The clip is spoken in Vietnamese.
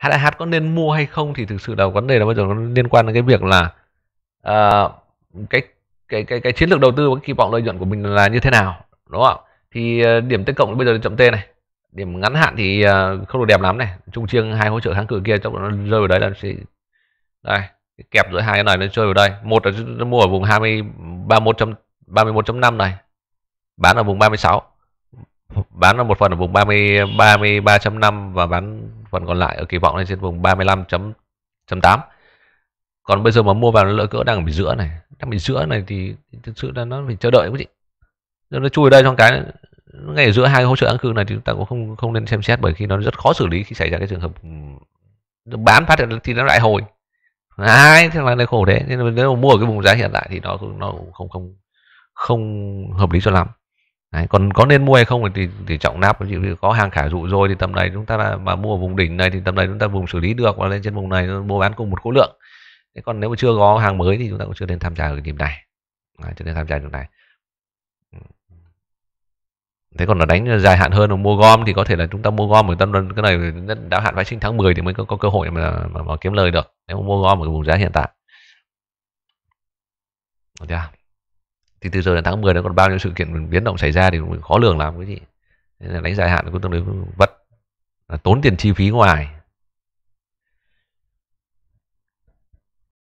HIH có nên mua hay không thì thực sự là vấn đề là bây giờ nó liên quan đến cái việc là uh, cái cái cái cái chiến lược đầu tư và kỳ vọng lợi nhuận của mình là như thế nào đúng không thì uh, điểm tích cộng bây giờ chậm t này điểm ngắn hạn thì uh, không được đẹp lắm này trung chiêng hai hỗ trợ kháng cự kia trong nó rơi vào đấy là sẽ đây kẹp giữa hai cái này nó chơi vào đây một là mua ở vùng 20 31.5 này bán ở vùng 36 bán ở một phần ở vùng 30 33.5 và bán phần còn lại ở kỳ vọng lên trên vùng 35.8 còn bây giờ mà mua vào nó lỡ cỡ đang ở bị giữa này đang bị giữa này thì thực sự là nó phải chờ đợi quý chị nó chui đây trong cái ngay ở giữa hai hỗ trợ kháng cự này thì chúng ta cũng không không nên xem xét bởi khi nó rất khó xử lý khi xảy ra cái trường hợp ừ, bán phát thì nó lại hồi ai thế là này khổ thế nên nếu mà mua ở cái vùng giá hiện tại thì nó nó cũng không không không hợp lý cho lắm Đấy, còn có nên mua hay không thì thì trọng nắp ví dụ có hàng khả dụ rồi thì tầm này chúng ta là, mà mua ở vùng đỉnh này thì tầm này chúng ta vùng xử lý được và lên trên vùng này mua bán cùng một khối lượng thế còn nếu mà chưa có hàng mới thì chúng ta cũng chưa nên tham gia ở cái điểm này Đấy, chưa nên tham gia điểm này thế còn là đánh dài hạn hơn mua gom thì có thể là chúng ta mua gom ở tâm cái này đã hạn phái sinh tháng 10 thì mới có, có cơ hội mà, mà, mà kiếm lời được nếu mua gom ở vùng giá hiện tại được chưa? thì từ giờ đến tháng 10 nó còn bao nhiêu sự kiện biến động xảy ra thì cũng khó lường lắm cái gì nên là đánh dài hạn cũng tương đối vật tốn tiền chi phí ngoài